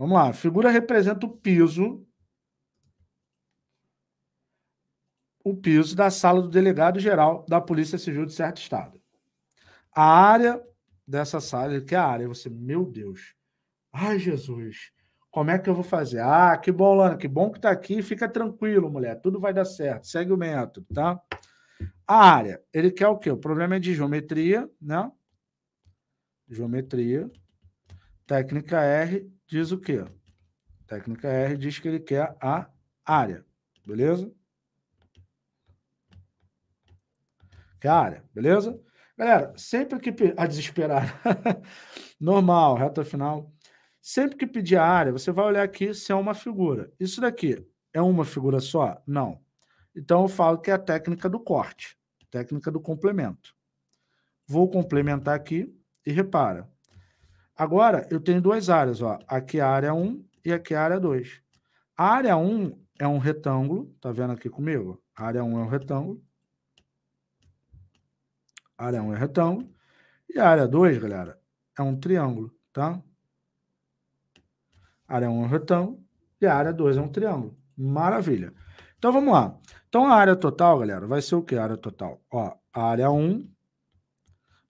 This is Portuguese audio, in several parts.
Vamos lá. A figura representa o piso. O piso da sala do delegado geral da Polícia Civil de certo estado. A área dessa sala, que é a área, você, meu Deus. Ai, Jesus. Como é que eu vou fazer? Ah, que bom, Lana, que bom que tá aqui. Fica tranquilo, mulher. Tudo vai dar certo. Segue o método, tá? A área, ele quer o quê? O problema é de geometria, né? Geometria, técnica R diz o quê? Técnica R diz que ele quer a área, beleza? Quer a área, beleza? Galera, sempre que a desesperar, normal, reta final, sempre que pedir a área, você vai olhar aqui se é uma figura. Isso daqui é uma figura só? Não. Então eu falo que é a técnica do corte, técnica do complemento. Vou complementar aqui e repara, Agora, eu tenho duas áreas, ó. Aqui é a área 1 e aqui é a área 2. A área 1 é um retângulo, tá vendo aqui comigo? A área 1 é um retângulo. A área 1 é retângulo. E a área 2, galera, é um triângulo, tá? A área 1 é um retângulo e a área 2 é um triângulo. Maravilha. Então, vamos lá. Então, a área total, galera, vai ser o que? A área total? Ó, a área 1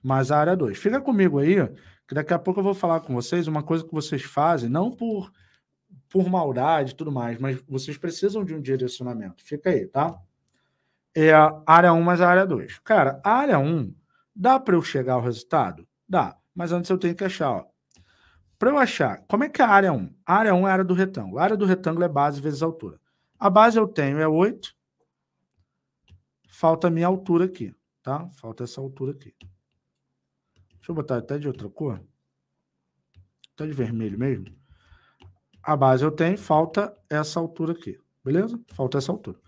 mais a área 2. Fica comigo aí que daqui a pouco eu vou falar com vocês uma coisa que vocês fazem, não por, por maldade e tudo mais, mas vocês precisam de um direcionamento. Fica aí, tá? É a área 1 mais a área 2. Cara, a área 1, dá para eu chegar ao resultado? Dá, mas antes eu tenho que achar, ó. Para eu achar, como é que é a área 1? A área 1 é a área do retângulo. A área do retângulo é base vezes altura. A base eu tenho é 8. Falta a minha altura aqui, tá? Falta essa altura aqui. Deixa eu botar até de outra cor. Até de vermelho mesmo. A base eu tenho, falta essa altura aqui. Beleza? Falta essa altura.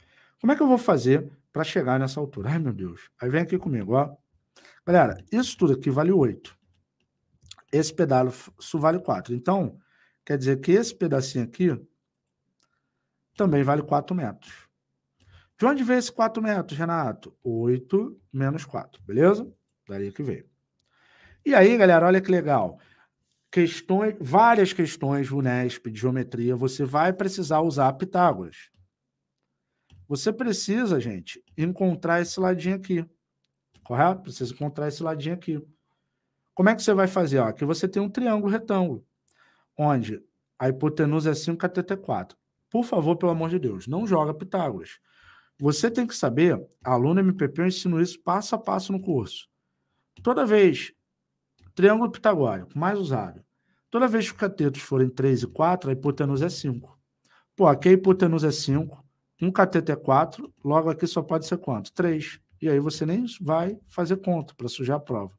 Como é que eu vou fazer para chegar nessa altura? Ai, meu Deus. Aí vem aqui comigo, ó. Galera, isso tudo aqui vale 8. Esse pedaço vale 4. Então, quer dizer que esse pedacinho aqui também vale 4 metros. De onde veio esse 4 metros, Renato? 8 menos 4, beleza? Daria é que veio. E aí, galera, olha que legal. Questões, várias questões do Unesp de geometria, você vai precisar usar Pitágoras. Você precisa, gente, encontrar esse ladinho aqui. Correto? Precisa encontrar esse ladinho aqui. Como é que você vai fazer? Ó, aqui você tem um triângulo retângulo, onde a hipotenusa é 5 até 4. Por favor, pelo amor de Deus, não joga Pitágoras. Você tem que saber, aluno MPP, eu ensino isso passo a passo no curso. Toda vez Triângulo pitagórico, mais usado. Toda vez que os catetos forem 3 e 4, a hipotenusa é 5. Pô, aqui a hipotenusa é 5, um cateto é 4, logo aqui só pode ser quanto? 3. E aí você nem vai fazer conta para sujar a prova.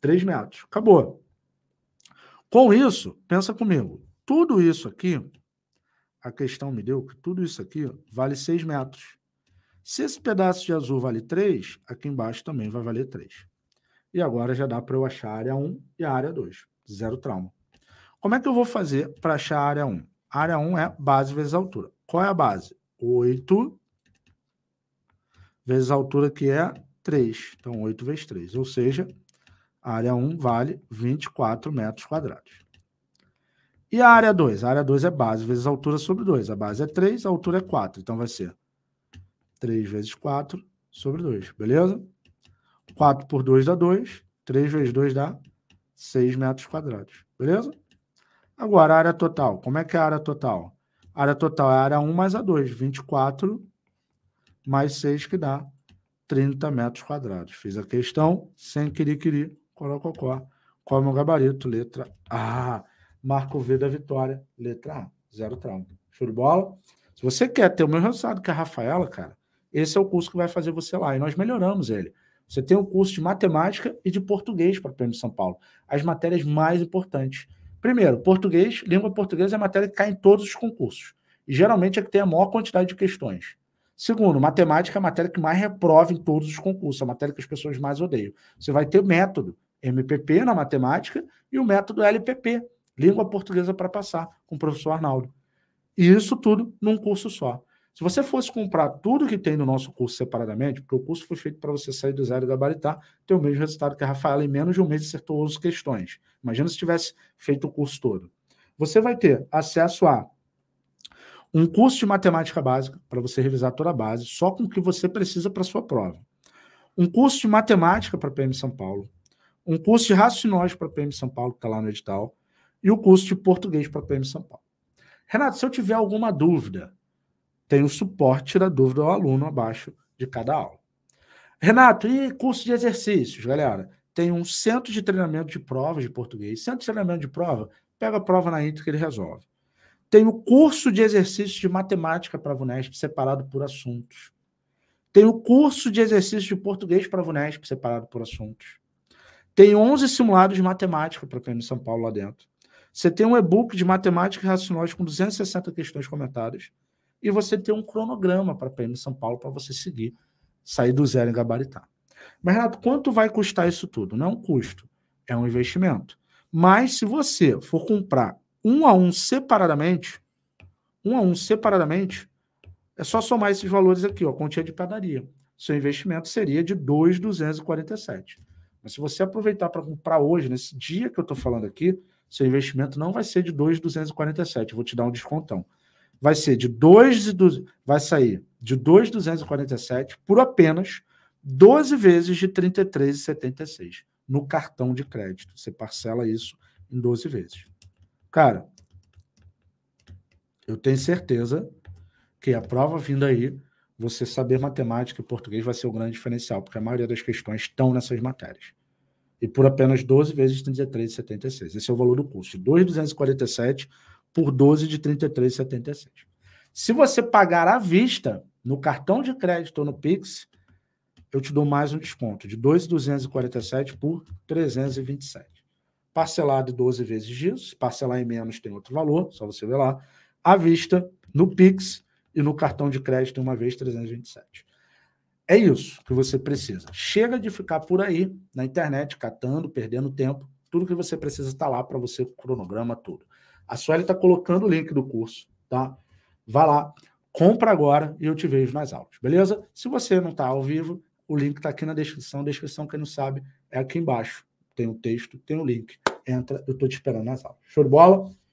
3 metros. Acabou. Com isso, pensa comigo. Tudo isso aqui, a questão me deu que tudo isso aqui vale 6 metros. Se esse pedaço de azul vale 3, aqui embaixo também vai valer 3. E agora já dá para eu achar a área 1 e a área 2. Zero trauma. Como é que eu vou fazer para achar a área 1? A área 1 é base vezes altura. Qual é a base? 8 vezes a altura, que é 3. Então, 8 vezes 3. Ou seja, a área 1 vale 24 metros quadrados. E a área 2? A área 2 é base vezes altura sobre 2. A base é 3, a altura é 4. Então, vai ser 3 vezes 4 sobre 2, beleza? 4 por 2 dá 2. 3 vezes 2 dá 6 metros quadrados. Beleza? Agora, a área total. Como é que é a área total? A área total é a área 1 mais a 2. 24 mais 6 que dá 30 metros quadrados. Fiz a questão sem querer, querer, corococó. Qual é o meu gabarito? Letra A. Marco V da vitória. Letra A. Zero trauma. Show de bola? Se você quer ter o meu resultado que é a Rafaela, cara, esse é o curso que vai fazer você lá. E nós melhoramos ele. Você tem um curso de matemática e de português para o Prêmio de São Paulo. As matérias mais importantes. Primeiro, português, língua portuguesa é a matéria que cai em todos os concursos. E geralmente é que tem a maior quantidade de questões. Segundo, matemática é a matéria que mais reprova em todos os concursos, a matéria que as pessoas mais odeiam. Você vai ter o método MPP na matemática e o método LPP, língua portuguesa para passar, com o professor Arnaldo. E isso tudo num curso só. Se você fosse comprar tudo que tem no nosso curso separadamente, porque o curso foi feito para você sair do zero e gabaritar, ter o mesmo resultado que a Rafaela, em menos de um mês acertou as questões. Imagina se tivesse feito o curso todo. Você vai ter acesso a um curso de matemática básica, para você revisar toda a base, só com o que você precisa para sua prova. Um curso de matemática para PM São Paulo. Um curso de raciocínio para PM São Paulo, que está lá no edital. E o curso de português para PM São Paulo. Renato, se eu tiver alguma dúvida, tem o suporte tira dúvida ao aluno abaixo de cada aula. Renato, e curso de exercícios, galera? Tem um centro de treinamento de provas de português. Centro de treinamento de prova, pega a prova na íntegra que ele resolve. Tem o curso de exercícios de matemática para a VUNESP, separado por assuntos. Tem o curso de exercícios de português para a VUNESP, separado por assuntos. Tem 11 simulados de matemática para a PM é São Paulo lá dentro. Você tem um e-book de matemática e racionais com 260 questões comentadas e você ter um cronograma para a PM São Paulo para você seguir, sair do zero e gabaritar. Mas, Renato, quanto vai custar isso tudo? Não é um custo, é um investimento. Mas se você for comprar um a um separadamente, um a um separadamente, é só somar esses valores aqui, ó, quantia de padaria. Seu investimento seria de 2,247. Mas se você aproveitar para comprar hoje, nesse dia que eu estou falando aqui, seu investimento não vai ser de 2,247. Vou te dar um descontão vai ser de 2 do, vai sair de 2,247 por apenas 12 vezes de 33,76 no cartão de crédito. Você parcela isso em 12 vezes. Cara, eu tenho certeza que a prova vindo aí, você saber matemática e português vai ser o grande diferencial, porque a maioria das questões estão nessas matérias. E por apenas 12 vezes 33,76. Esse é o valor do custo. De 2,247 por 12 de 33,77. Se você pagar à vista no cartão de crédito ou no Pix, eu te dou mais um desconto de 2,247 por 327. Parcelado 12 vezes disso, parcelar em menos tem outro valor, só você ver lá. À vista, no Pix e no cartão de crédito uma vez 327. É isso que você precisa. Chega de ficar por aí na internet catando, perdendo tempo. Tudo que você precisa está lá para você, cronograma tudo. A Sueli está colocando o link do curso, tá? Vá lá, compra agora e eu te vejo nas aulas, beleza? Se você não está ao vivo, o link está aqui na descrição. A descrição, quem não sabe, é aqui embaixo. Tem o um texto, tem o um link. Entra, eu estou te esperando nas aulas. Show de bola?